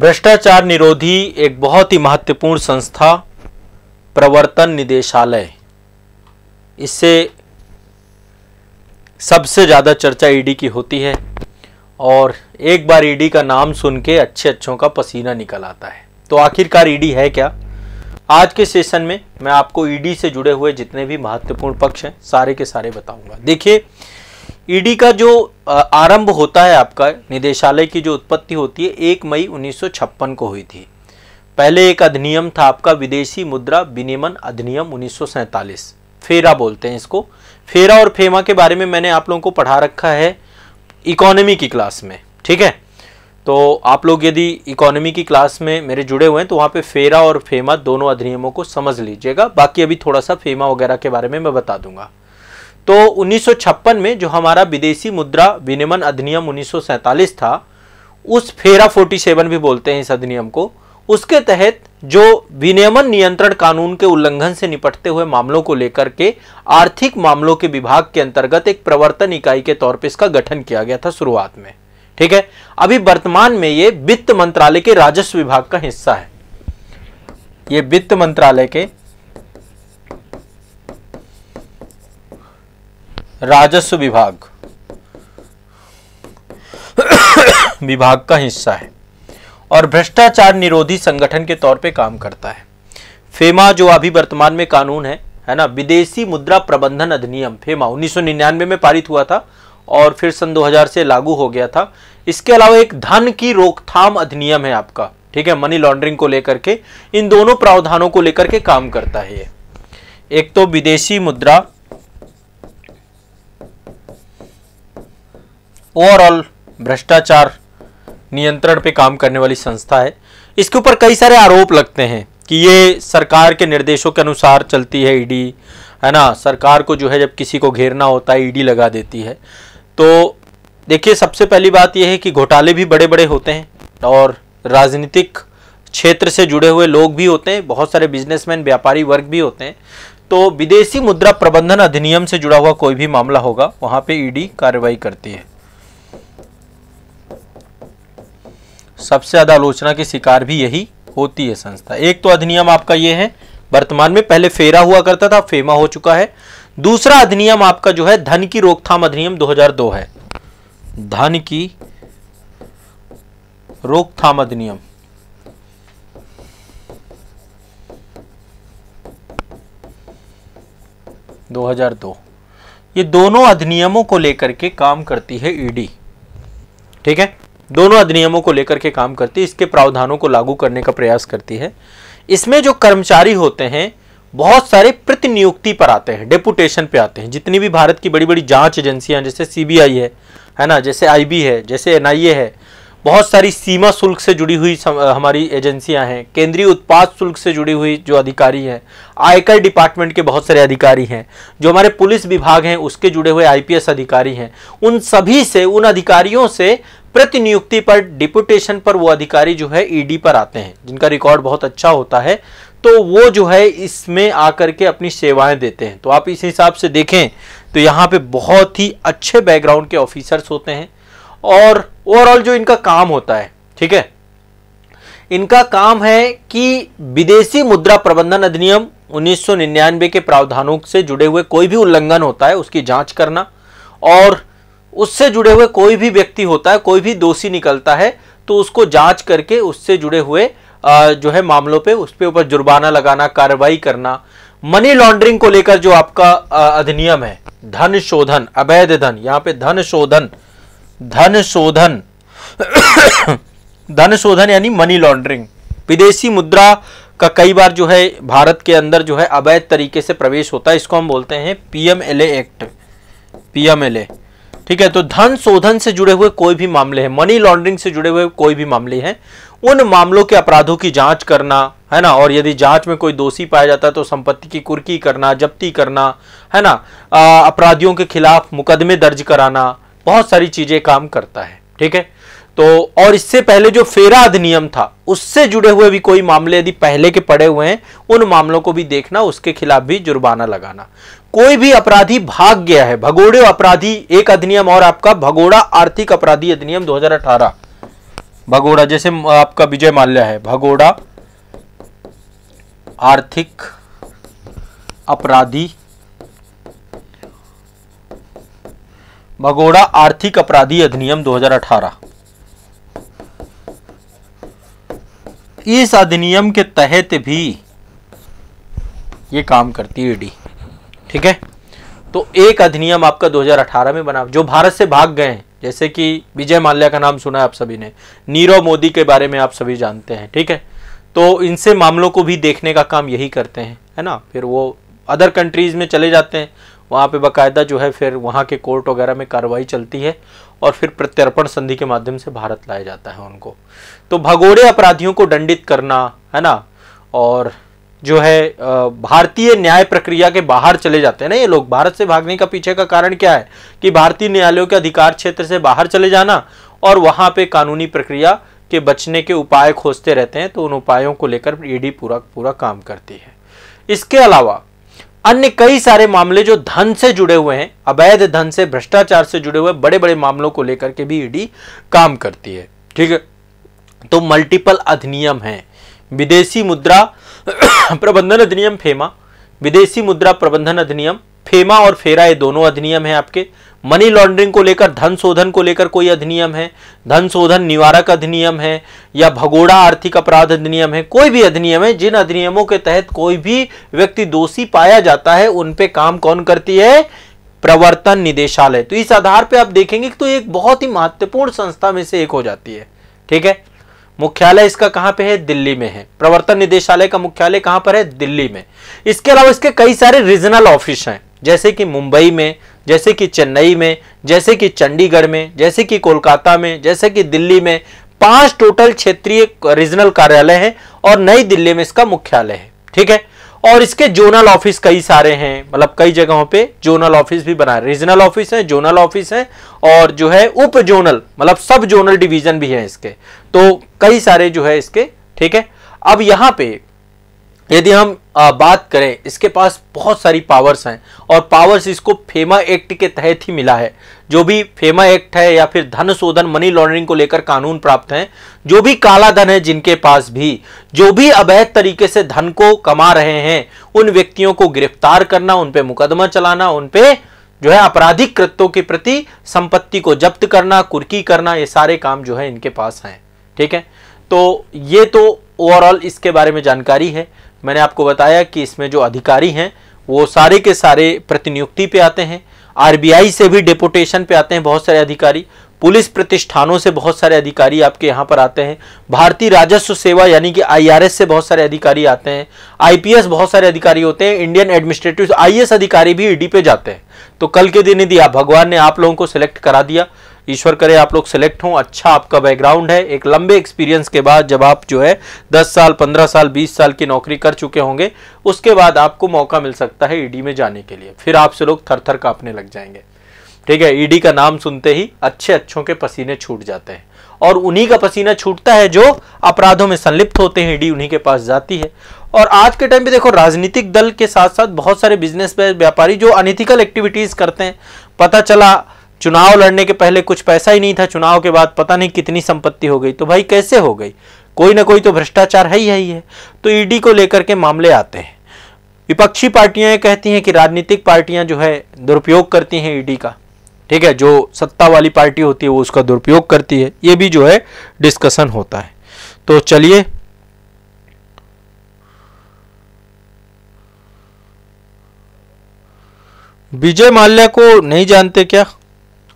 भ्रष्टाचार निरोधी एक बहुत ही महत्वपूर्ण संस्था प्रवर्तन निदेशालय इससे सबसे ज़्यादा चर्चा ईडी की होती है और एक बार ईडी का नाम सुन के अच्छे अच्छों का पसीना निकल आता है तो आखिरकार ईडी है क्या आज के सेशन में मैं आपको ईडी से जुड़े हुए जितने भी महत्वपूर्ण पक्ष हैं सारे के सारे बताऊंगा देखिए ईडी का जो आरंभ होता है आपका निदेशालय की जो उत्पत्ति होती है एक मई 1956 को हुई थी पहले एक अधिनियम था आपका विदेशी मुद्रा विनियमन अधिनियम उन्नीस फेरा बोलते हैं इसको फेरा और फेमा के बारे में मैंने आप लोगों को पढ़ा रखा है इकोनॉमी की क्लास में ठीक है तो आप लोग यदि इकोनॉमी की क्लास में मेरे जुड़े हुए हैं तो वहाँ पे फेरा और फेमा दोनों अधिनियमों को समझ लीजिएगा बाकी अभी थोड़ा सा फेमा वगैरह के बारे में मैं बता दूंगा तो 1956 में जो हमारा विदेशी मुद्रा विनिमय अधिनियम 1947 था उस फेरा 47 भी बोलते हैं इस अधिनियम को उसके तहत जो विनियमन नियंत्रण कानून के उल्लंघन से निपटते हुए मामलों को लेकर के आर्थिक मामलों के विभाग के अंतर्गत एक प्रवर्तन इकाई के तौर पर इसका गठन किया गया था शुरुआत में ठीक है अभी वर्तमान में ये वित्त मंत्रालय के राजस्व विभाग का हिस्सा है ये वित्त मंत्रालय के राजस्व विभाग विभाग का हिस्सा है और भ्रष्टाचार निरोधी संगठन के तौर पे काम करता है फेमा जो अभी वर्तमान में कानून है है ना विदेशी मुद्रा प्रबंधन अधिनियम फेमा 1999 में पारित हुआ था और फिर सन 2000 से लागू हो गया था इसके अलावा एक धन की रोकथाम अधिनियम है आपका ठीक है मनी लॉन्ड्रिंग को लेकर के इन दोनों प्रावधानों को लेकर के काम करता है एक तो विदेशी मुद्रा ओवरऑल भ्रष्टाचार नियंत्रण पे काम करने वाली संस्था है इसके ऊपर कई सारे आरोप लगते हैं कि ये सरकार के निर्देशों के अनुसार चलती है ईडी है ना सरकार को जो है जब किसी को घेरना होता है ईडी लगा देती है तो देखिए सबसे पहली बात यह है कि घोटाले भी बड़े बड़े होते हैं और राजनीतिक क्षेत्र से जुड़े हुए लोग भी होते हैं बहुत सारे बिजनेसमैन व्यापारी वर्ग भी होते हैं तो विदेशी मुद्रा प्रबंधन अधिनियम से जुड़ा हुआ कोई भी मामला होगा वहाँ पे ईडी कार्रवाई करती है सबसे ज़्यादा आलोचना की शिकार भी यही होती है संस्था एक तो अधिनियम आपका ये है वर्तमान में पहले फेरा हुआ करता था फेमा हो चुका है दूसरा अधिनियम आपका जो है धन की रोकथाम अधिनियम 2002 है धन की रोकथाम अधिनियम दो हजार दो ये दोनों अधिनियमों को लेकर के काम करती है ईडी ठीक है दोनों अधिनियमों को लेकर के काम करती है इसके प्रावधानों को लागू करने का प्रयास करती है इसमें जो कर्मचारी होते हैं बहुत सारे प्रतिनियुक्ति पर आते हैं डेपुटेशन पे आते हैं जितनी भी भारत की बड़ी बड़ी जांच एजेंसियां जैसे सीबीआई है है ना जैसे आईबी है जैसे एनआईए है बहुत सारी सीमा शुल्क से जुड़ी हुई हमारी एजेंसियां हैं केंद्रीय उत्पाद शुल्क से जुड़ी हुई जो अधिकारी हैं आयकर डिपार्टमेंट के बहुत सारे अधिकारी हैं जो हमारे पुलिस विभाग हैं उसके जुड़े हुए आईपीएस अधिकारी हैं उन सभी से उन अधिकारियों से प्रतिनियुक्ति पर डिपुटेशन पर वो अधिकारी जो है ईडी e पर आते हैं जिनका रिकॉर्ड बहुत अच्छा होता है तो वो जो है इसमें आकर के अपनी सेवाएं देते हैं तो आप इस हिसाब से देखें तो यहाँ पे बहुत ही अच्छे बैकग्राउंड के ऑफिसर्स होते हैं और ओवरऑल जो इनका काम होता है ठीक है इनका काम है कि विदेशी मुद्रा प्रबंधन अधिनियम 1999 के प्रावधानों से जुड़े हुए कोई भी उल्लंघन होता है उसकी जांच करना और उससे जुड़े हुए कोई भी व्यक्ति होता है कोई भी दोषी निकलता है तो उसको जांच करके उससे जुड़े हुए जो है मामलों पे पर ऊपर जुर्माना लगाना कार्रवाई करना मनी लॉन्ड्रिंग को लेकर जो आपका अधिनियम है धन शोधन अवैध धन यहां पे धन शोधन धन शोधन धन शोधन यानी मनी लॉन्ड्रिंग विदेशी मुद्रा का कई बार जो है भारत के अंदर जो है अवैध तरीके से प्रवेश होता है इसको हम बोलते हैं पीएमएलए एक्ट पीएमएलए ठीक है तो धन शोधन से जुड़े हुए कोई भी मामले हैं मनी लॉन्ड्रिंग से जुड़े हुए कोई भी मामले हैं उन मामलों के अपराधों की जांच करना है ना और यदि जांच में कोई दोषी पाया जाता है तो संपत्ति की कुर्की करना जब्ती करना है ना अपराधियों के खिलाफ मुकदमे दर्ज कराना बहुत सारी चीजें काम करता है ठीक है तो और इससे पहले जो फेरा अधिनियम था उससे जुड़े हुए भी कोई मामले यदि पहले के पड़े हुए हैं उन मामलों को भी देखना उसके खिलाफ भी जुर्माना लगाना कोई भी अपराधी भाग गया है भगोड़े अपराधी एक अधिनियम और आपका भगोड़ा आर्थिक अपराधी अधिनियम 2018 भगोड़ा जैसे आपका विजय माल्या है भगोड़ा आर्थिक अपराधी भगोड़ा आर्थिक अपराधी अधिनियम 2018 इस अधिनियम के तहत भी ये काम करती है डी ठीक है तो एक अधिनियम आपका 2018 में बना जो भारत से भाग गए हैं जैसे कि विजय माल्या का नाम सुना है आप सभी ने नीरव मोदी के बारे में आप सभी जानते हैं ठीक है तो इनसे मामलों को भी देखने का काम यही करते हैं है ना फिर वो अदर कंट्रीज़ में चले जाते हैं वहाँ पे बकायदा जो है फिर वहाँ के कोर्ट वगैरह में कार्रवाई चलती है और फिर प्रत्यर्पण संधि के माध्यम से भारत लाया जाता है उनको तो भगोड़े अपराधियों को दंडित करना है ना और जो है भारतीय न्याय प्रक्रिया के बाहर चले जाते हैं ना ये लोग भारत से भागने का पीछे का कारण क्या है कि भारतीय न्यायालयों के अधिकार क्षेत्र से बाहर चले जाना और वहाँ पे कानूनी प्रक्रिया के बचने के उपाय खोजते रहते हैं तो उन उपायों को लेकर ईडी पूरा पूरा काम करती है इसके अलावा अन्य कई सारे मामले जो धन से जुड़े हुए हैं अवैध धन से भ्रष्टाचार से जुड़े हुए बड़े बड़े मामलों को लेकर के भी ईडी काम करती है ठीक है तो मल्टीपल अधिनियम है विदेशी मुद्रा प्रबंधन अधिनियम फेमा विदेशी मुद्रा प्रबंधन अधिनियम फेमा और फेरा ये दोनों अधिनियम है आपके मनी लॉन्ड्रिंग को लेकर धन शोधन को लेकर कोई अधिनियम है धन शोधन निवारक अधिनियम है या भगोड़ा आर्थिक अपराध अधिनियम है कोई भी अधिनियम है जिन अधिनियमों के तहत कोई भी व्यक्ति दोषी पाया जाता है उन पे काम कौन करती है प्रवर्तन निदेशालय तो इस आधार पे आप देखेंगे तो एक बहुत ही महत्वपूर्ण संस्था में से एक हो जाती है ठीक है मुख्यालय इसका कहां पे है दिल्ली में है प्रवर्तन निदेशालय का मुख्यालय कहां पर है दिल्ली में इसके अलावा इसके कई सारे रीजनल ऑफिस हैं जैसे कि मुंबई में जैसे कि चेन्नई में जैसे कि चंडीगढ़ में जैसे कि कोलकाता में जैसे कि दिल्ली में पांच टोटल क्षेत्रीय रीजनल कार्यालय हैं और नई दिल्ली में इसका मुख्यालय है ठीक है और इसके जोनल ऑफिस कई सारे हैं मतलब कई जगहों पे जोनल ऑफिस भी बना रीजनल ऑफिस है जोनल ऑफिस है और जो है उप जोनल मतलब सब जोनल डिवीजन भी है इसके तो कई सारे जो है इसके ठीक है अब यहाँ पे यदि हम बात करें इसके पास बहुत सारी पावर्स हैं और पावर्स इसको फेमा एक्ट के तहत ही मिला है जो भी फेमा एक्ट है या फिर धन शोधन मनी लॉन्ड्रिंग को लेकर कानून प्राप्त हैं जो भी काला धन है जिनके पास भी जो भी अवैध तरीके से धन को कमा रहे हैं उन व्यक्तियों को गिरफ्तार करना उनपे मुकदमा चलाना उनपे जो है आपराधिक कृत्यों के प्रति संपत्ति को जब्त करना कुर्की करना ये सारे काम जो है इनके पास हैं ठीक है तो ये तो ओवरऑल इसके बारे में जानकारी है मैंने आपको बताया कि इसमें जो अधिकारी हैं वो सारे के सारे प्रतिनियुक्ति पे आते हैं आरबीआई से भी डेपुटेशन पे आते हैं बहुत सारे अधिकारी पुलिस प्रतिष्ठानों से बहुत सारे अधिकारी आपके यहाँ पर आते हैं भारतीय राजस्व सेवा यानी कि आईआरएस से बहुत सारे अधिकारी आते हैं आईपीएस बहुत सारे अधिकारी होते हैं इंडियन एडमिनिस्ट्रेटिव आईएएस अधिकारी भी ईडी e पे जाते हैं तो कल के दिन यदि आप भगवान ने आप लोगों को सिलेक्ट करा दिया ईश्वर करे आप लोग सेलेक्ट हों अच्छा आपका बैकग्राउंड है एक लंबे एक्सपीरियंस के बाद जब आप जो है दस साल पंद्रह साल बीस साल की नौकरी कर चुके होंगे उसके बाद आपको मौका मिल सकता है ईडी e में जाने के लिए फिर आपसे लोग थर थर कापने लग जाएंगे ठीक है ईडी e का नाम सुनते ही अच्छे अच्छों के पसीने छूट जाते हैं और उन्हीं का पसीना छूटता है जो अपराधों में संलिप्त होते हैं ईडी e उन्हीं के पास जाती है और आज के टाइम पे देखो राजनीतिक दल के साथ साथ बहुत सारे बिजनेस व्यापारी जो अनिथिकल एक्टिविटीज करते हैं पता चला चुनाव लड़ने के पहले कुछ पैसा ही नहीं था चुनाव के बाद पता नहीं कितनी संपत्ति हो गई तो भाई कैसे हो गई कोई ना कोई तो भ्रष्टाचार है ही है ही है तो ईडी e को लेकर के मामले आते हैं विपक्षी पार्टियां कहती हैं कि राजनीतिक पार्टियां जो है दुरुपयोग करती हैं ईडी e का ठीक है जो सत्ता वाली पार्टी होती है वो उसका दुरुपयोग करती है ये भी जो है डिस्कशन होता है तो चलिए विजय माल्या को नहीं जानते क्या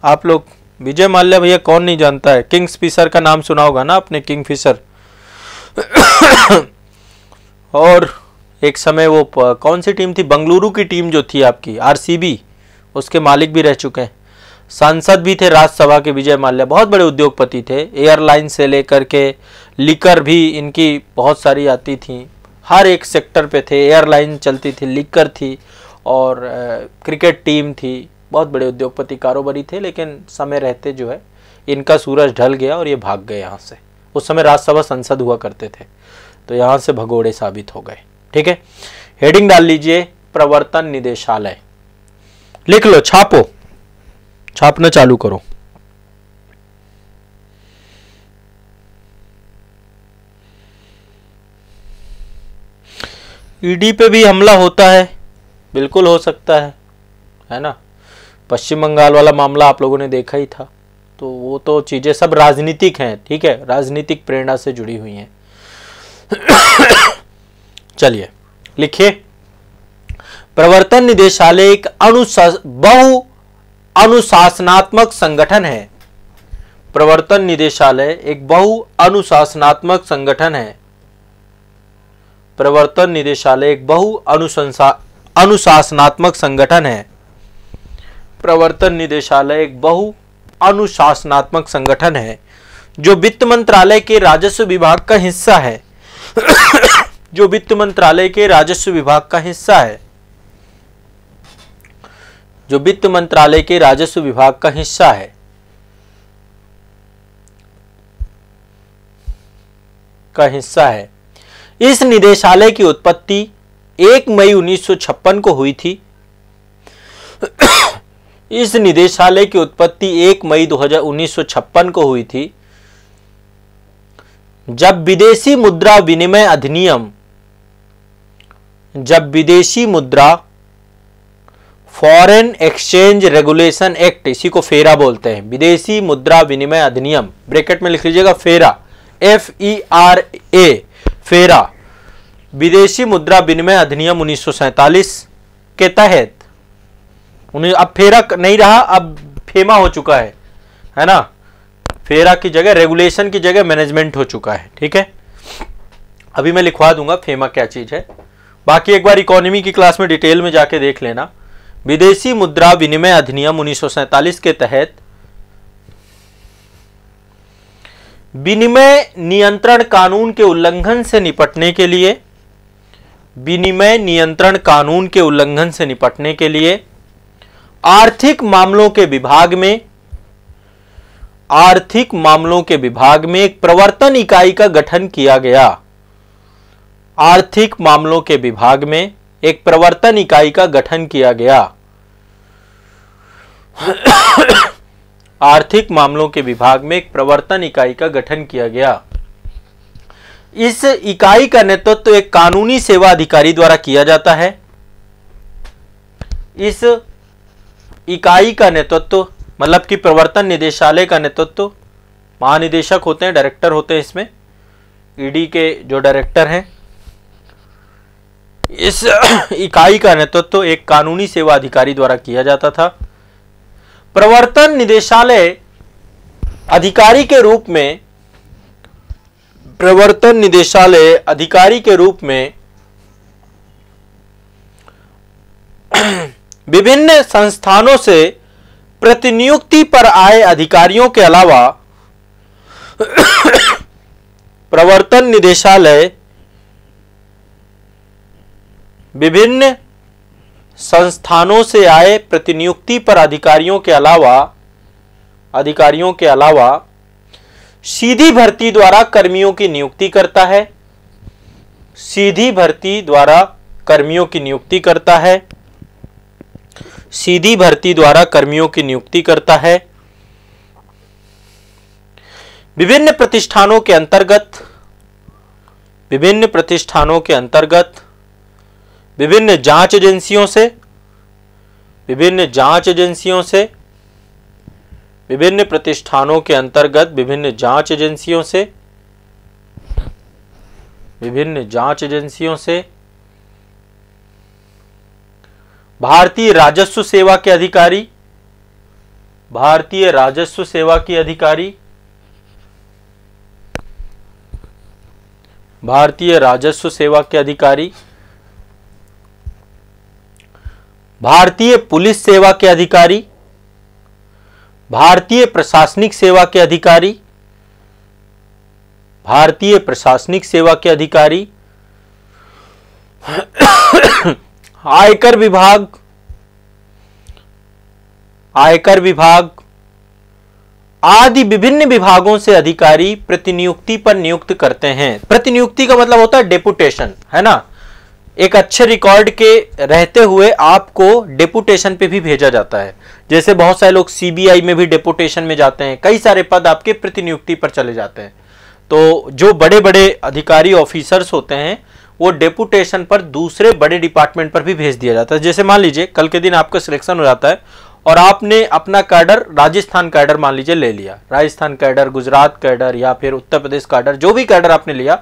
आप लोग विजय माल्या भैया कौन नहीं जानता है किंग्स फिशर का नाम सुना होगा ना आपने किंग फिशर और एक समय वो कौन सी टीम थी बंगलुरु की टीम जो थी आपकी आरसीबी उसके मालिक भी रह चुके हैं सांसद भी थे राज्यसभा के विजय माल्या बहुत बड़े उद्योगपति थे एयरलाइन से लेकर के लिकर भी इनकी बहुत सारी आती थी हर एक सेक्टर पे थे एयरलाइन चलती थी लिकर थी और क्रिकेट टीम थी बहुत बड़े उद्योगपति कारोबारी थे लेकिन समय रहते जो है इनका सूरज ढल गया और ये भाग गए यहाँ से उस समय राज्यसभा संसद हुआ करते थे तो यहाँ से भगोड़े साबित हो गए ठीक है हेडिंग डाल लीजिए प्रवर्तन निदेशालय लिख लो छापो छापना चालू करो ईडी पे भी हमला होता है बिल्कुल हो सकता है है ना पश्चिम बंगाल वाला मामला आप लोगों ने देखा ही था तो वो तो चीज़ें सब राजनीतिक हैं ठीक है राजनीतिक प्रेरणा से जुड़ी हुई हैं चलिए लिखिए प्रवर्तन निदेशालय एक अनुशा बहु अनुशासनात्मक संगठन है प्रवर्तन निदेशालय एक बहु अनुशासनात्मक संगठन है प्रवर्तन निदेशालय एक बहु अनुशंसा अनुशासनात्मक संगठन है प्रवर्तन निदेशालय एक बहु अनुशासनात्मक संगठन है जो वित्त मंत्रालय के राजस्व विभाग का हिस्सा है जो वित्त मंत्रालय के राजस्व विभाग का हिस्सा है जो वित्त मंत्रालय के राजस्व विभाग का हिस्सा है का हिस्सा है इस निदेशालय की उत्पत्ति 1 मई 1956 को हुई थी इस निदेशालय की उत्पत्ति 1 मई 2019 को हुई थी जब विदेशी मुद्रा विनिमय अधिनियम जब विदेशी मुद्रा फॉरेन एक्सचेंज रेगुलेशन एक्ट इसी को फेरा बोलते हैं विदेशी मुद्रा विनिमय अधिनियम ब्रैकेट में लिख लीजिएगा फेरा एफ ई आर ए फेरा विदेशी मुद्रा विनिमय अधिनियम उन्नीस के तहत उन्हें अब फेरा नहीं रहा अब फेमा हो चुका है है ना फेरा की जगह रेगुलेशन की जगह मैनेजमेंट हो चुका है ठीक है अभी मैं लिखवा दूंगा फेमा क्या चीज़ है बाकी एक बार इकोनॉमी की क्लास में डिटेल में जाके देख लेना विदेशी मुद्रा विनिमय अधिनियम उन्नीस के तहत विनिमय नियंत्रण कानून के उल्लंघन से निपटने के लिए विनिमय नियंत्रण कानून के उल्लंघन से निपटने के लिए आर्थिक मामलों के विभाग में आर्थिक मामलों के विभाग में एक प्रवर्तन इकाई का गठन किया गया आर्थिक मामलों के विभाग में एक प्रवर्तन इकाई का गठन किया गया आर्थिक मामलों के विभाग में एक प्रवर्तन इकाई का गठन किया गया इस इकाई का नेतृत्व तो एक कानूनी सेवा अधिकारी द्वारा किया जाता है इस इकाई का नेतृत्व मतलब कि प्रवर्तन निदेशालय का नेतृत्व महानिदेशक होते हैं डायरेक्टर होते हैं इसमें ईडी के जो डायरेक्टर हैं इस इकाई का नेतृत्व तो एक कानूनी सेवा अधिकारी द्वारा किया जाता था प्रवर्तन निदेशालय अधिकारी के रूप में प्रवर्तन निदेशालय अधिकारी के रूप में विभिन्न संस्थानों से प्रतिनियुक्ति पर आए अधिकारियों के अलावा प्रवर्तन निदेशालय विभिन्न संस्थानों से आए प्रतिनियुक्ति पर अधिकारियों के अलावा अधिकारियों के अलावा सीधी भर्ती द्वारा कर्मियों की नियुक्ति करता है सीधी भर्ती द्वारा कर्मियों की नियुक्ति करता है सीधी भर्ती द्वारा कर्मियों की नियुक्ति करता है विभिन्न प्रतिष्ठानों के अंतर्गत विभिन्न प्रतिष्ठानों के अंतर्गत विभिन्न जांच एजेंसियों से विभिन्न जांच एजेंसियों से विभिन्न प्रतिष्ठानों के अंतर्गत विभिन्न जांच एजेंसियों से विभिन्न जांच एजेंसियों से भारतीय राजस्व सेवा के अधिकारी भारतीय राजस्व सेवा के अधिकारी भारतीय राजस्व सेवा के अधिकारी भारतीय पुलिस सेवा के अधिकारी भारतीय प्रशासनिक सेवा के अधिकारी भारतीय प्रशासनिक सेवा के अधिकारी आयकर विभाग आयकर विभाग आदि विभिन्न विभागों से अधिकारी प्रतिनियुक्ति पर नियुक्त करते हैं प्रतिनियुक्ति का मतलब होता है डेपुटेशन है ना एक अच्छे रिकॉर्ड के रहते हुए आपको डेपुटेशन पे भी भेजा जाता है जैसे बहुत सारे लोग सीबीआई में भी डेपुटेशन में जाते हैं कई सारे पद आपके प्रतिनियुक्ति पर चले जाते हैं तो जो बड़े बड़े अधिकारी ऑफिसर्स होते हैं वो डेपुटेशन पर दूसरे बड़े डिपार्टमेंट पर भी भेज दिया जाता है जैसे मान लीजिए कल के दिन आपका सिलेक्शन हो जाता है और आपने अपना कैडर राजस्थान कैडर मान लीजिए ले लिया राजस्थान कैडर गुजरात कैडर या फिर उत्तर प्रदेश कैडर जो भी कैडर आपने लिया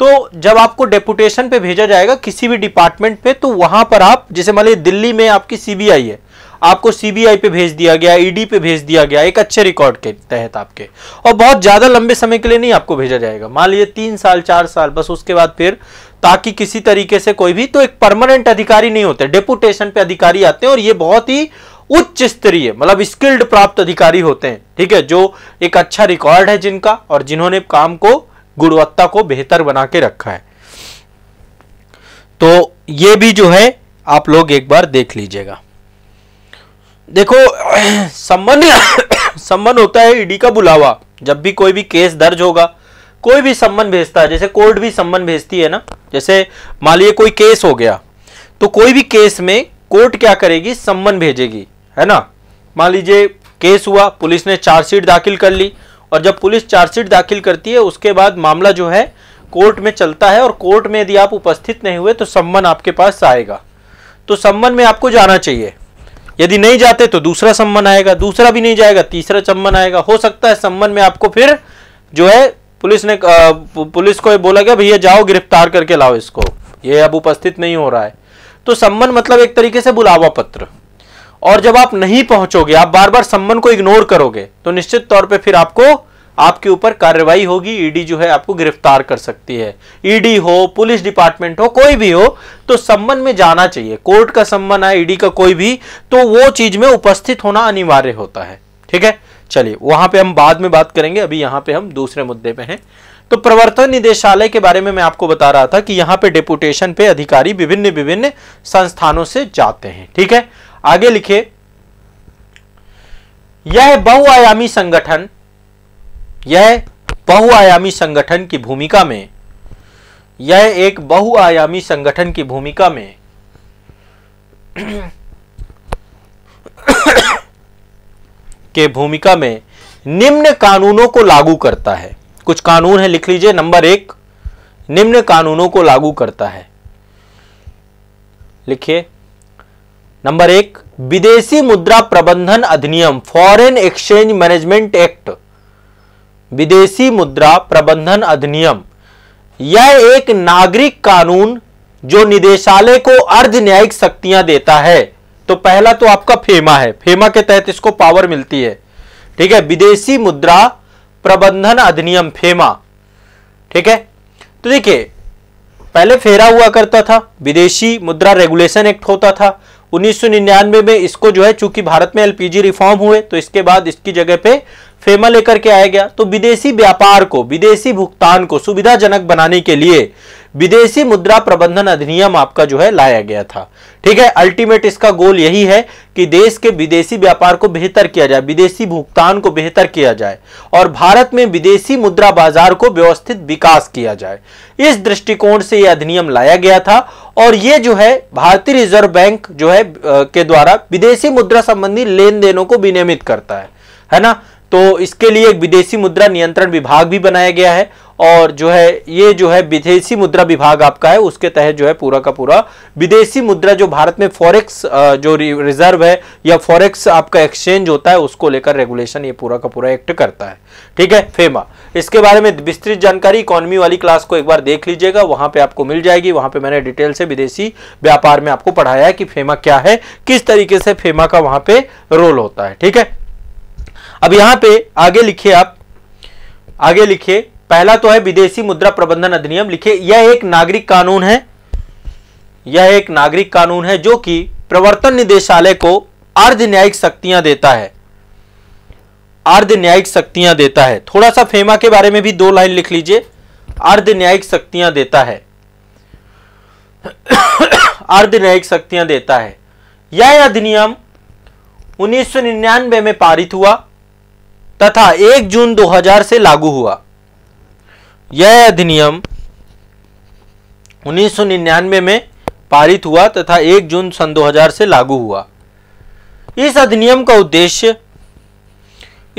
तो जब आपको डेपुटेशन पे भेजा जाएगा किसी भी डिपार्टमेंट पे तो वहां पर आप जैसे मान लीजिए दिल्ली में आपकी सीबीआई है आपको सीबीआई पे भेज दिया गया ईडी e पे भेज दिया गया एक अच्छे रिकॉर्ड के तहत आपके और बहुत ज़्यादा लंबे समय के लिए नहीं आपको भेजा जाएगा मान लीजिए तीन साल चार साल बस उसके बाद फिर ताकि किसी तरीके से कोई भी तो एक परमानेंट अधिकारी नहीं होते डेपुटेशन पे अधिकारी आते हैं और ये बहुत ही उच्च स्तरीय मतलब स्किल्ड प्राप्त अधिकारी होते हैं ठीक है जो एक अच्छा रिकॉर्ड है जिनका और जिन्होंने काम को गुणवत्ता को बेहतर बना के रखा है तो ये भी जो है आप लोग एक बार देख लीजिएगा देखो संबंध संबंध होता है ईडी का बुलावा जब भी कोई भी केस दर्ज होगा कोई भी सम्मन भेजता है जैसे कोर्ट भी सम्मन भेजती है ना जैसे मान लीजिए कोई केस हो गया तो कोई भी केस में कोर्ट क्या करेगी सम्मन भेजेगी है ना मान लीजिए केस हुआ पुलिस ने चार्जशीट दाखिल कर ली और जब पुलिस चार्जशीट दाखिल करती है उसके बाद मामला जो है कोर्ट में चलता है और कोर्ट में यदि आप उपस्थित नहीं हुए तो सम्मन आपके पास आएगा तो सम्मन में आपको जाना चाहिए यदि नहीं जाते तो दूसरा संबंध आएगा दूसरा भी नहीं जाएगा तीसरा संबंध आएगा हो सकता है संबंध में आपको फिर जो है पुलिस ने पुलिस को बोला गया भैया जाओ गिरफ्तार करके लाओ इसको ये अब उपस्थित नहीं हो रहा है तो संबंध मतलब एक तरीके से बुलावा पत्र और जब आप नहीं पहुंचोगे आप बार बार संबंध को इग्नोर करोगे तो निश्चित तौर पे फिर आपको आपके ऊपर कार्रवाई होगी ईडी जो है आपको गिरफ्तार कर सकती है ईडी हो पुलिस डिपार्टमेंट हो कोई भी हो तो संबंध में जाना चाहिए कोर्ट का संबंध है ईडी का कोई भी तो वो चीज में उपस्थित होना अनिवार्य होता है ठीक है चलिए वहां पे हम बाद में बात करेंगे अभी यहां पे हम दूसरे मुद्दे पे हैं तो प्रवर्तन निदेशालय के बारे में मैं आपको बता रहा था कि यहां पे डेपुटेशन पे अधिकारी विभिन्न विभिन्न संस्थानों से जाते हैं ठीक है आगे लिखे यह बहुआयामी संगठन यह बहुआयामी संगठन की भूमिका में यह एक बहुआयामी संगठन की भूमिका में के भूमिका में निम्न कानूनों को लागू करता है कुछ कानून है लिख लीजिए नंबर एक निम्न कानूनों को लागू करता है लिखिए नंबर एक विदेशी मुद्रा प्रबंधन अधिनियम फॉरेन एक्सचेंज मैनेजमेंट एक्ट विदेशी मुद्रा प्रबंधन अधिनियम यह एक नागरिक कानून जो निदेशालय को अर्ध न्यायिक शक्तियां देता है तो पहला तो आपका फेमा है फेमा के तहत इसको पावर मिलती है ठीक है विदेशी मुद्रा प्रबंधन अधिनियम फेमा ठीक है तो देखिए पहले फेरा हुआ करता था विदेशी मुद्रा रेगुलेशन एक्ट होता था 1999 में इसको जो है चूंकि भारत में एलपीजी रिफॉर्म हुए तो इसके बाद इसकी जगह पे फेमा लेकर के आया गया तो विदेशी व्यापार को विदेशी भुगतान को सुविधाजनक बनाने के लिए विदेशी मुद्रा प्रबंधन अधिनियम आपका जो है लाया गया था ठीक है अल्टीमेट इसका गोल यही है कि देश के विदेशी व्यापार को बेहतर किया जाए विदेशी भुगतान को बेहतर किया जाए और भारत में विदेशी मुद्रा बाजार को व्यवस्थित विकास किया जाए इस दृष्टिकोण से यह अधिनियम लाया गया था और ये जो है भारतीय रिजर्व बैंक जो है के द्वारा विदेशी मुद्रा संबंधी लेन देनों को विनियमित करता है है ना तो इसके लिए एक विदेशी मुद्रा नियंत्रण विभाग भी बनाया गया है और जो है ये जो है विदेशी मुद्रा विभाग आपका है उसके तहत जो है पूरा का पूरा विदेशी मुद्रा जो भारत में फॉरेक्स जो रिजर्व है या फॉरेक्स आपका एक्सचेंज होता है उसको लेकर रेगुलेशन ये पूरा का पूरा एक्ट करता है ठीक है फेमा इसके बारे में विस्तृत जानकारी इकोनॉमी वाली क्लास को एक बार देख लीजिएगा वहां पर आपको मिल जाएगी वहां पर मैंने डिटेल से विदेशी व्यापार में आपको पढ़ाया है कि फेमा क्या है किस तरीके से फेमा का वहां पर रोल होता है ठीक है अब यहां पे आगे लिखिए आप आगे लिखिए पहला तो है विदेशी मुद्रा प्रबंधन अधिनियम लिखिए यह एक नागरिक कानून है यह एक नागरिक कानून है जो कि प्रवर्तन निदेशालय को अर्ध न्यायिक शक्तियां देता है अर्ध न्यायिक शक्तियां देता है थोड़ा सा फेमा के बारे में भी दो लाइन लिख लीजिए अर्ध न्यायिक शक्तियां देता है अर्ध न्यायिक शक्तियां देता है यह अधिनियम 1999 में पारित हुआ तथा 1 जून 2000 से लागू हुआ यह अधिनियम 1999 में पारित हुआ तथा 1 जून सन 2000 से लागू हुआ इस अधिनियम का उद्देश्य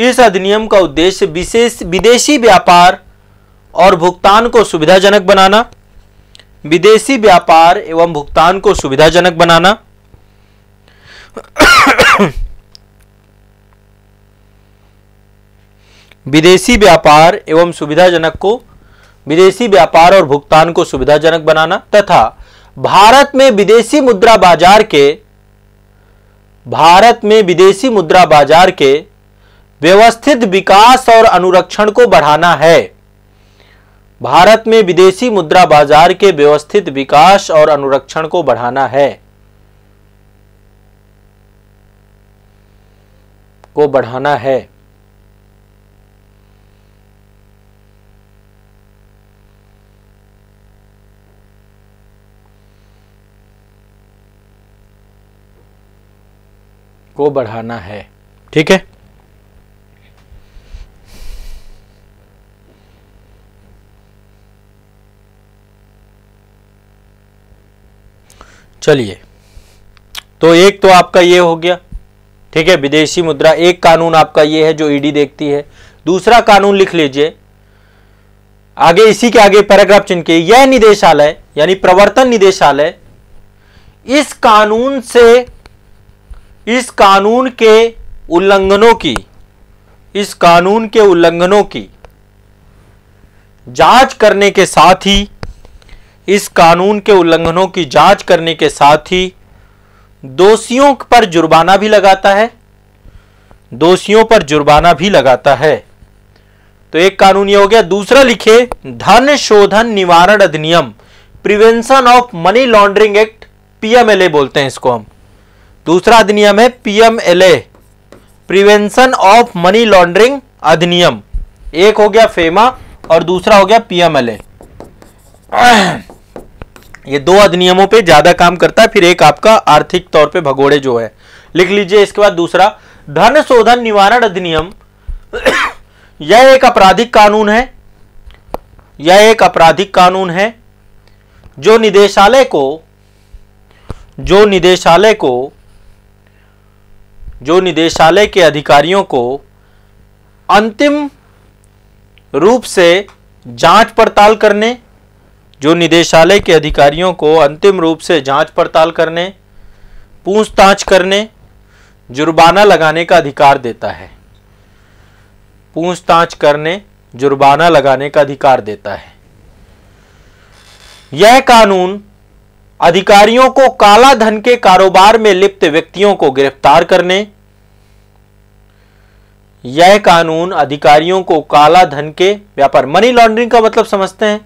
इस अधिनियम का उद्देश्य विशेष विदेशी व्यापार और भुगतान को सुविधाजनक बनाना विदेशी व्यापार एवं भुगतान को सुविधाजनक बनाना विदेशी व्यापार एवं सुविधाजनक को विदेशी व्यापार और भुगतान को सुविधाजनक बनाना तथा भारत में विदेशी मुद्रा बाजार के भारत में विदेशी मुद्रा बाजार के व्यवस्थित विकास और अनुरक्षण को बढ़ाना है भारत में विदेशी मुद्रा बाजार के व्यवस्थित विकास और अनुरक्षण को बढ़ाना है को बढ़ाना है को बढ़ाना है ठीक है चलिए तो एक तो आपका ये हो गया ठीक है विदेशी मुद्रा एक कानून आपका ये है जो ईडी e देखती है दूसरा कानून लिख लीजिए आगे इसी के आगे पैराग्राफ चिन्ह के यह निदेशालय यानी प्रवर्तन निदेशालय इस कानून से इस कानून के उल्लंघनों की इस कानून के उल्लंघनों की जांच करने के साथ ही इस कानून के उल्लंघनों की जांच करने के साथ ही दोषियों पर जुर्माना भी लगाता है दोषियों पर जुर्माना भी लगाता है तो एक कानून ये हो गया दूसरा लिखे धन शोधन निवारण अधिनियम prevention of money laundering act PMLA बोलते हैं इसको हम दूसरा अधिनियम है PMLA prevention of money laundering अधिनियम एक हो गया फेमा और दूसरा हो गया पीएमएलए ये दो अधिनियमों पे ज्यादा काम करता है फिर एक आपका आर्थिक तौर पे भगोड़े जो है लिख लीजिए इसके बाद दूसरा धन शोधन निवारण अधिनियम यह एक आपराधिक कानून है यह एक आपराधिक कानून है जो निदेशालय को जो निदेशालय को जो निदेशालय के अधिकारियों को अंतिम रूप से जांच पड़ताल करने जो निदेशालय के अधिकारियों को अंतिम रूप से जांच पड़ताल करने पूछताछ करने जुर्माना लगाने का अधिकार देता है पूछताछ करने जुर्माना लगाने का अधिकार देता है यह कानून अधिकारियों को काला धन के कारोबार में लिप्त व्यक्तियों को गिरफ्तार करने यह कानून अधिकारियों को काला धन के व्यापार मनी लॉन्ड्रिंग का मतलब समझते हैं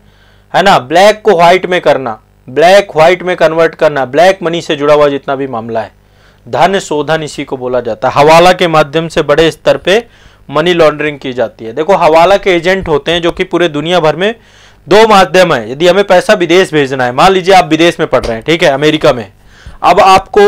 है ना ब्लैक को व्हाइट में करना ब्लैक व्हाइट में कन्वर्ट करना ब्लैक मनी से जुड़ा हुआ जितना भी मामला है धन शोधन इसी को बोला जाता है हवाला के माध्यम से बड़े स्तर पे मनी लॉन्ड्रिंग की जाती है देखो हवाला के एजेंट होते हैं जो कि पूरे दुनिया भर में दो माध्यम है यदि हमें पैसा विदेश भेजना है मान लीजिए आप विदेश में पढ़ रहे हैं ठीक है अमेरिका में अब आपको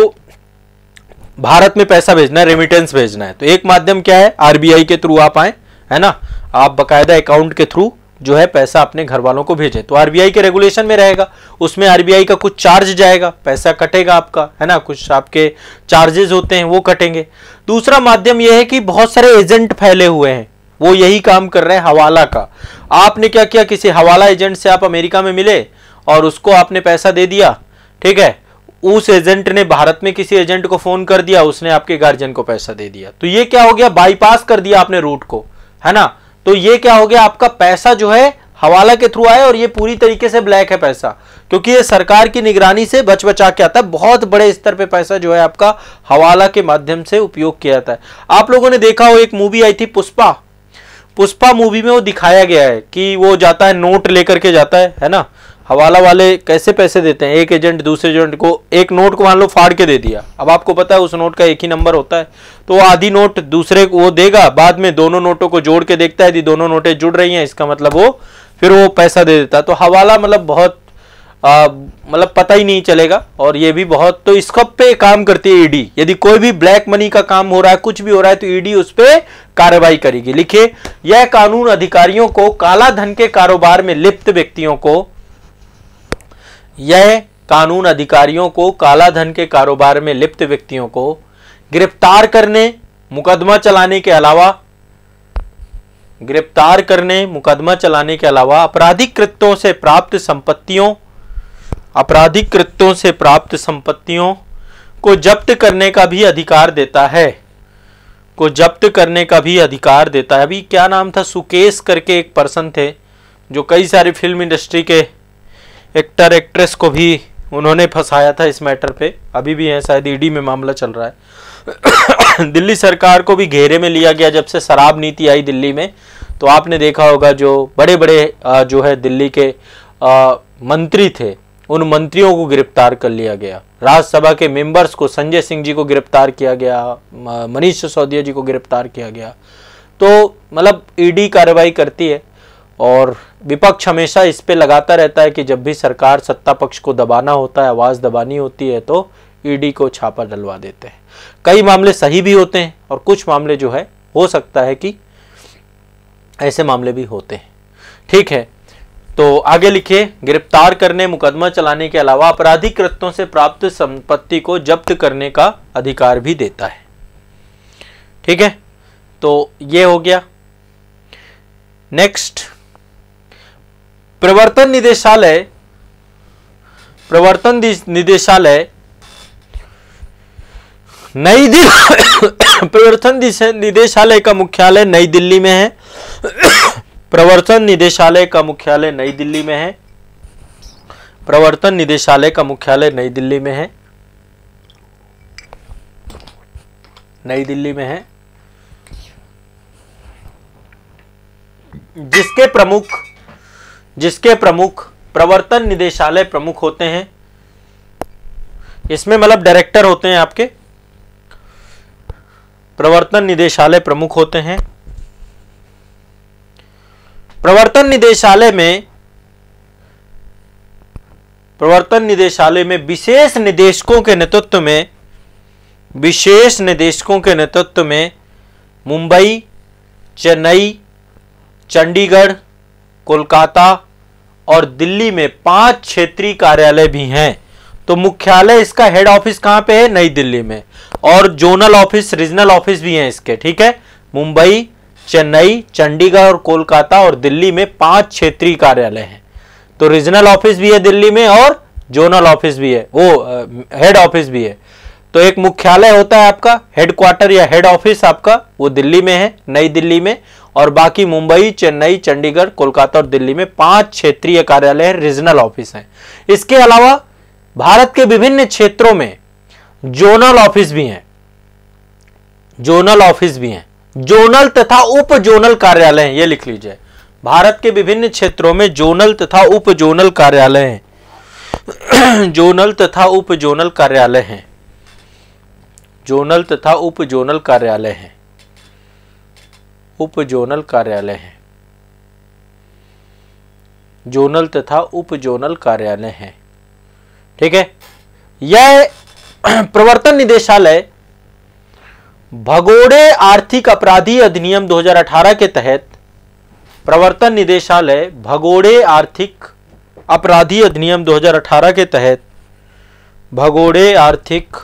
भारत में पैसा भेजना है रेमिटेंस भेजना है तो एक माध्यम क्या है आरबीआई के थ्रू आप आए है ना आप बकायदा अकाउंट के थ्रू जो है पैसा अपने घर वालों को भेजें तो आरबीआई के रेगुलेशन में रहेगा उसमें आरबीआई का कुछ चार्ज जाएगा पैसा कटेगा आपका है ना कुछ आपके चार्जेस होते हैं वो कटेंगे दूसरा माध्यम यह है कि बहुत सारे एजेंट फैले हुए हैं वो यही काम कर रहे हैं हवाला का आपने क्या किया किसी हवाला एजेंट से आप अमेरिका में मिले और उसको आपने पैसा दे दिया ठीक है उस एजेंट ने भारत में किसी एजेंट को फोन कर दिया उसने आपके गार्जियन को पैसा दे दिया तो ये क्या हो गया बाईपास कर दिया आपने रूट को है ना तो ये क्या हो गया आपका पैसा जो है हवाला के थ्रू आया और ये पूरी तरीके से ब्लैक है पैसा क्योंकि ये सरकार की निगरानी से बच बचा के आता है बहुत बड़े स्तर पे पैसा जो है आपका हवाला के माध्यम से उपयोग किया जाता है आप लोगों ने देखा हो एक मूवी आई थी पुष्पा पुष्पा मूवी में वो दिखाया गया है कि वो जाता है नोट लेकर के जाता है है ना हवाला वाले कैसे पैसे देते हैं एक एजेंट दूसरे एजेंट को एक नोट को मान लो फाड़ के दे दिया अब आपको पता है उस नोट का एक ही नंबर होता है तो वो आधी नोट दूसरे को वो देगा बाद में दोनों नोटों को जोड़ के देखता है यदि दोनों नोटें जुड़ रही हैं इसका मतलब वो फिर वो पैसा दे देता है तो हवाला मतलब बहुत मतलब पता ही नहीं चलेगा और ये भी बहुत तो इसको पे काम करती है ईडी e यदि कोई भी ब्लैक मनी का काम हो रहा है कुछ भी हो रहा है तो ईडी e उस पर कार्रवाई करेगी लिखिए यह कानून अधिकारियों को काला धन के कारोबार में लिप्त व्यक्तियों को यह कानून अधिकारियों को काला धन के कारोबार में लिप्त व्यक्तियों को गिरफ्तार करने मुकदमा चलाने के अलावा गिरफ्तार करने मुकदमा चलाने के अलावा आपराधिक कृत्यों से प्राप्त संपत्तियों आपराधिक कृत्यों से प्राप्त संपत्तियों को जब्त करने का भी अधिकार देता है को जब्त करने का भी अधिकार देता है अभी क्या नाम था सुकेश करके एक पर्सन थे जो कई सारी फिल्म इंडस्ट्री के एक्टर एक्ट्रेस को भी उन्होंने फंसाया था इस मैटर पे अभी भी है शायद ईडी में मामला चल रहा है दिल्ली सरकार को भी घेरे में लिया गया जब से शराब नीति आई दिल्ली में तो आपने देखा होगा जो बड़े बड़े जो है दिल्ली के मंत्री थे उन मंत्रियों को गिरफ्तार कर लिया गया राज्यसभा के मेंबर्स को संजय सिंह जी को गिरफ्तार किया गया मनीष सिसोदिया जी को गिरफ्तार किया गया तो मतलब ईडी e कार्रवाई करती है और विपक्ष हमेशा इस पे लगाता रहता है कि जब भी सरकार सत्ता पक्ष को दबाना होता है आवाज़ दबानी होती है तो ईडी e को छापा डलवा देते हैं कई मामले सही भी होते हैं और कुछ मामले जो है हो सकता है कि ऐसे मामले भी होते हैं ठीक है तो आगे लिखे गिरफ्तार करने मुकदमा चलाने के अलावा आपराधिक कृत्यों से प्राप्त संपत्ति को जब्त करने का अधिकार भी देता है ठीक है तो ये हो गया नेक्स्ट प्रवर्तन निदेशालय प्रवर्तन निदेशालय नई दिल्ली प्रवर्तन निदेशालय का मुख्यालय नई दिल्ली में है प्रवर्तन निदेशालय का मुख्यालय नई दिल्ली में है प्रवर्तन निदेशालय का मुख्यालय नई दिल्ली में है नई दिल्ली में है जिसके प्रमुख जिसके प्रमुख प्रवर्तन निदेशालय प्रमुख होते हैं इसमें मतलब डायरेक्टर होते हैं आपके प्रवर्तन निदेशालय प्रमुख होते हैं प्रवर्तन निदेशालय में प्रवर्तन निदेशालय में विशेष निदेशकों के नेतृत्व में विशेष निदेशकों के नेतृत्व में मुंबई चेन्नई चंडीगढ़ कोलकाता और दिल्ली में पांच क्षेत्रीय कार्यालय भी हैं तो मुख्यालय इसका हेड ऑफिस कहां पे है नई दिल्ली में और जोनल ऑफिस रीजनल ऑफिस भी हैं इसके ठीक है मुंबई चेन्नई चंडीगढ़ और कोलकाता और दिल्ली में पांच क्षेत्रीय कार्यालय हैं तो रीजनल ऑफिस भी है दिल्ली में और जोनल ऑफिस भी है वो हेड ऑफिस भी है तो एक मुख्यालय होता है आपका हेडक्वार्टर या हेड ऑफिस आपका वो दिल्ली में है नई दिल्ली में और बाकी मुंबई चेन्नई चंडीगढ़ कोलकाता और दिल्ली में पांच क्षेत्रीय कार्यालय हैं रीजनल ऑफिस हैं इसके अलावा भारत के विभिन्न क्षेत्रों में जोनल ऑफिस भी हैं जोनल ऑफिस भी हैं जोनल तथा उप जोनल कार्यालय ये लिख लीजिए भारत के विभिन्न क्षेत्रों में जोनल तथा उप जोनल कार्यालय हैं जोनल तथा उप जोनल कार्यालय हैं जोनल तथा उप जोनल कार्यालय हैं उप जोनल कार्यालय हैं जोनल तथा उप जोनल कार्यालय हैं ठीक है यह प्रवर्तन निदेशालय भगोड़े आर्थिक अपराधी अधिनियम 2018 के तहत प्रवर्तन निदेशालय भगोड़े आर्थिक अपराधी अधिनियम 2018 के तहत भगोड़े आर्थिक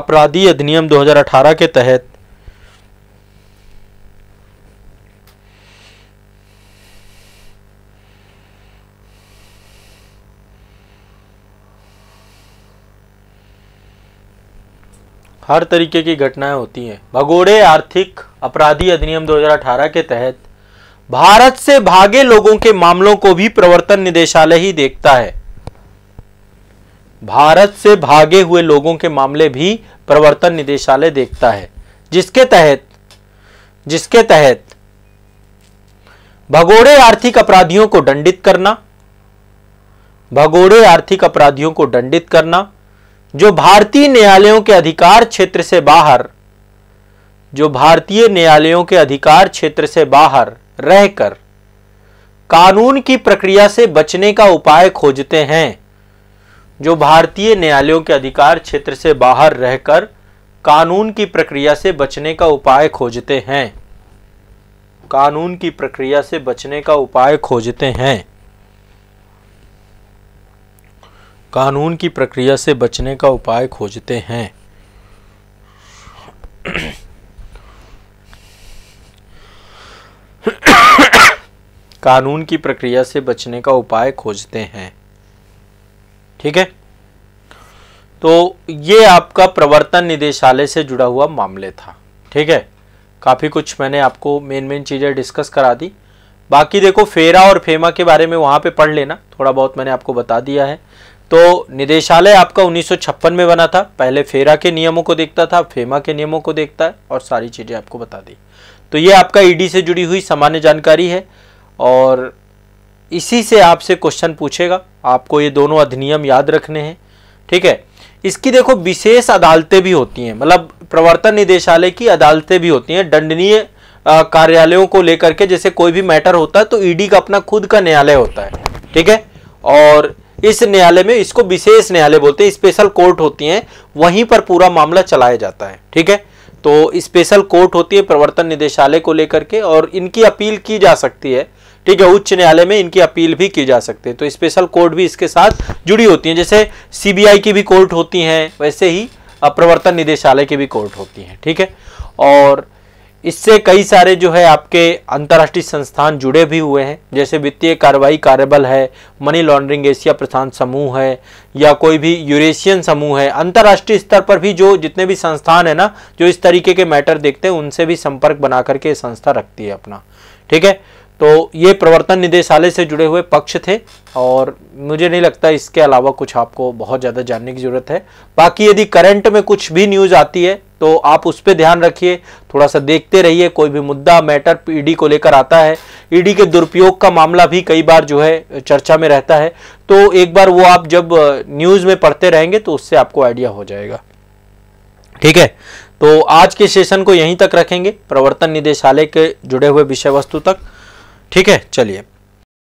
अपराधी अधिनियम 2018 के तहत हर तरीके की घटनाएं होती हैं भगोड़े आर्थिक अपराधी अधिनियम 2018 के तहत भारत से भागे लोगों के मामलों को भी प्रवर्तन निदेशालय ही देखता है भारत से भागे हुए लोगों के मामले भी प्रवर्तन निदेशालय देखता है जिसके तहत जिसके तहत भगोड़े आर्थिक अपराधियों को दंडित करना भगोड़े आर्थिक अपराधियों को दंडित करना जो भारतीय न्यायालयों के अधिकार क्षेत्र से बाहर जो भारतीय न्यायालयों के अधिकार क्षेत्र से बाहर रहकर कानून की प्रक्रिया से बचने का उपाय खोजते हैं जो भारतीय न्यायालयों के अधिकार क्षेत्र से बाहर रहकर कानून की प्रक्रिया से बचने का उपाय खोजते हैं कानून की प्रक्रिया से बचने का उपाय खोजते हैं कानून की प्रक्रिया से बचने का उपाय खोजते हैं कानून की प्रक्रिया से बचने का उपाय खोजते हैं ठीक है तो ये आपका प्रवर्तन निदेशालय से जुड़ा हुआ मामले था ठीक है काफ़ी कुछ मैंने आपको मेन मेन चीज़ें डिस्कस करा दी बाकी देखो फेरा और फेमा के बारे में वहां पे पढ़ लेना थोड़ा बहुत मैंने आपको बता दिया है तो निदेशालय आपका 1956 में बना था पहले फेरा के नियमों को देखता था फेमा के नियमों को देखता है और सारी चीज़ें आपको बता दी तो ये आपका ईडी e से जुड़ी हुई सामान्य जानकारी है और इसी से आपसे क्वेश्चन पूछेगा आपको ये दोनों अधिनियम याद रखने हैं ठीक है इसकी देखो विशेष अदालतें भी होती हैं मतलब प्रवर्तन निदेशालय की अदालतें भी होती हैं दंडनीय कार्यालयों को लेकर के जैसे कोई भी मैटर होता है तो ईडी e का अपना खुद का न्यायालय होता है ठीक है और इस न्यायालय में इसको विशेष न्यायालय बोलते हैं स्पेशल कोर्ट होती हैं वहीं पर पूरा मामला चलाया जाता है ठीक है तो स्पेशल कोर्ट होती है प्रवर्तन निदेशालय को लेकर के और इनकी अपील की जा सकती है ठीक है उच्च न्यायालय में इनकी अपील भी की जा सकती है तो स्पेशल कोर्ट भी इसके साथ जुड़ी होती हैं जैसे सीबीआई की भी कोर्ट होती हैं वैसे ही प्रवर्तन निदेशालय की भी कोर्ट होती हैं ठीक है और इससे कई सारे जो है आपके अंतर्राष्ट्रीय संस्थान जुड़े भी हुए हैं जैसे वित्तीय कार्रवाई कार्यबल है मनी लॉन्ड्रिंग एशिया प्रशांत समूह है या कोई भी यूरेशियन समूह है अंतर्राष्ट्रीय स्तर पर भी जो जितने भी संस्थान है ना जो इस तरीके के मैटर देखते हैं उनसे भी संपर्क बना करके संस्था रखती है अपना ठीक है तो ये प्रवर्तन निदेशालय से जुड़े हुए पक्ष थे और मुझे नहीं लगता इसके अलावा कुछ आपको बहुत ज़्यादा जानने की ज़रूरत है बाकी यदि करंट में कुछ भी न्यूज़ आती है तो आप उस पर ध्यान रखिए थोड़ा सा देखते रहिए कोई भी मुद्दा मैटर ईडी को लेकर आता है ईडी के दुरुपयोग का मामला भी कई बार जो है चर्चा में रहता है तो एक बार वो आप जब न्यूज़ में पढ़ते रहेंगे तो उससे आपको आइडिया हो जाएगा ठीक है तो आज के सेशन को यहीं तक रखेंगे प्रवर्तन निदेशालय के जुड़े हुए विषय वस्तु तक ठीक है चलिए